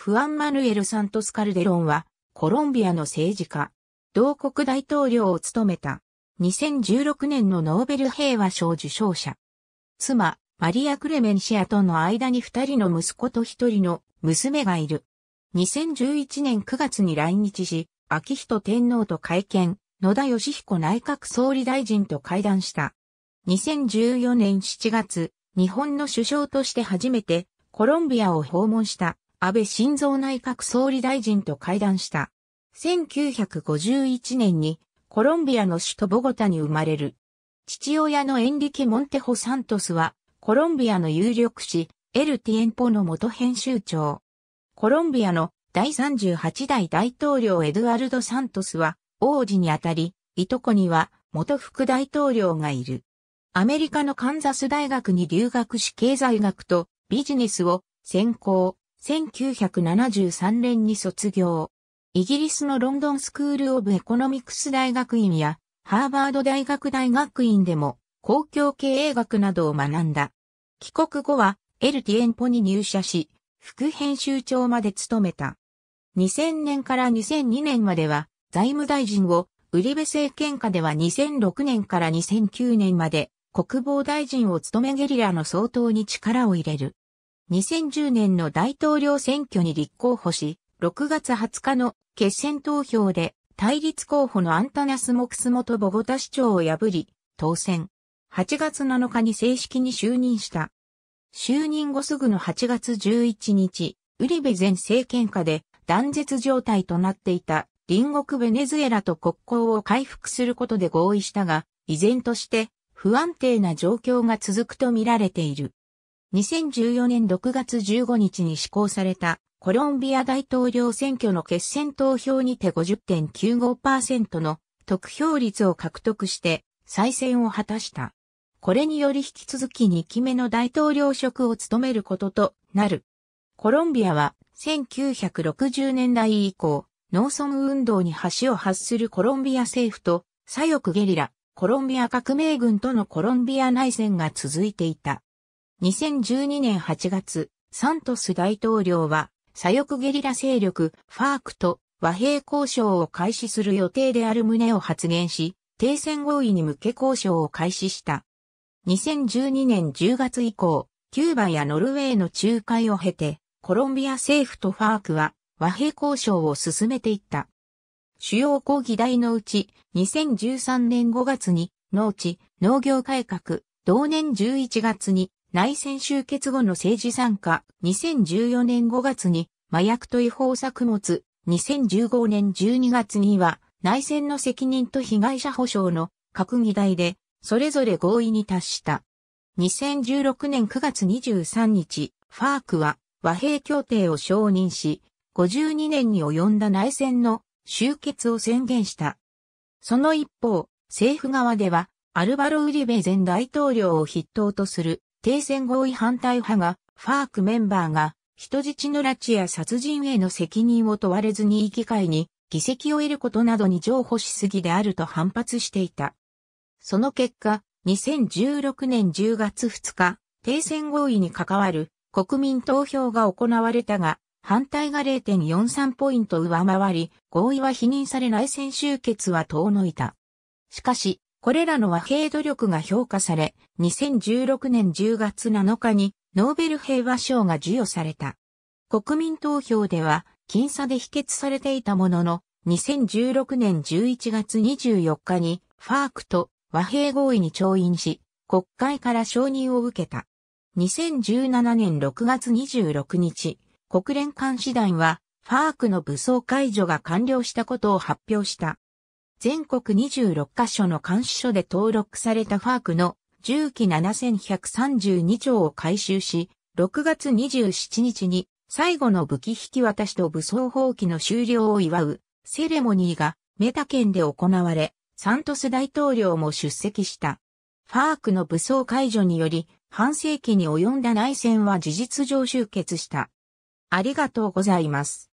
フアン・マヌエル・サントス・カルデロンは、コロンビアの政治家、同国大統領を務めた、2016年のノーベル平和賞受賞者。妻、マリア・クレメンシアとの間に二人の息子と一人の娘がいる。2011年9月に来日し、秋人天皇と会見、野田義彦内閣総理大臣と会談した。2014年7月、日本の首相として初めてコロンビアを訪問した安倍晋三内閣総理大臣と会談した。1951年にコロンビアの首都ボゴタに生まれる。父親のエンリケ・モンテホ・サントスはコロンビアの有力紙エル・ティエンポの元編集長。コロンビアの第38代大統領エドゥアルド・サントスは王子にあたり、いとこには元副大統領がいる。アメリカのカンザス大学に留学し経済学とビジネスを専攻。1973年に卒業。イギリスのロンドンスクール・オブ・エコノミクス大学院やハーバード大学大学院でも公共経営学などを学んだ。帰国後はエルティエンポに入社し、副編集長まで務めた。2000年から2002年までは財務大臣を、ウリベ政権下では2006年から2009年まで国防大臣を務めゲリラの総統に力を入れる。2010年の大統領選挙に立候補し、6月20日の決選投票で対立候補のアンタナス・モクス元ボゴタ市長を破り、当選。8月7日に正式に就任した。就任後すぐの8月11日、ウリベ前政権下で断絶状態となっていた隣国ベネズエラと国交を回復することで合意したが、依然として不安定な状況が続くとみられている。2014年6月15日に施行されたコロンビア大統領選挙の決選投票にて50.95%の得票率を獲得して再選を果たした。これにより引き続き2期目の大統領職を務めることとなる。コロンビアは1960年代以降、農村運動に橋を発するコロンビア政府と左翼ゲリラ、コロンビア革命軍とのコロンビア内戦が続いていた。2012年8月、サントス大統領は、左翼ゲリラ勢力、ファークと和平交渉を開始する予定である旨を発言し、停戦合意に向け交渉を開始した。2012年10月以降、キューバやノルウェーの仲介を経て、コロンビア政府とファークは和平交渉を進めていった。主要抗議題のうち、2013年5月に農地、農業改革、同年11月に内戦終結後の政治参加、2014年5月に麻薬と違法作物、2015年12月には内戦の責任と被害者保障の閣議題で、それぞれ合意に達した。2016年9月23日、ファークは和平協定を承認し、52年に及んだ内戦の終結を宣言した。その一方、政府側では、アルバロ・ウリベ前大統領を筆頭とする停戦合意反対派が、ファークメンバーが、人質の拉致や殺人への責任を問われずに議会に議席を得ることなどに譲歩しすぎであると反発していた。その結果、2016年10月2日、停戦合意に関わる国民投票が行われたが、反対が0.43ポイント上回り、合意は否認され内戦終結は遠のいた。しかし、これらの和平努力が評価され、2016年10月7日にノーベル平和賞が授与された。国民投票では、僅差で否決されていたものの、2016年11月24日に、ファークと和平合意に調印し、国会から承認を受けた。2017年6月26日、国連監視団は、ファークの武装解除が完了したことを発表した。全国26カ所の監視所で登録されたファークの重機7132丁を回収し、6月27日に最後の武器引き渡しと武装放棄の終了を祝うセレモニーがメタ県で行われ、サントス大統領も出席した。ファークの武装解除により、半世紀に及んだ内戦は事実上終結した。ありがとうございます。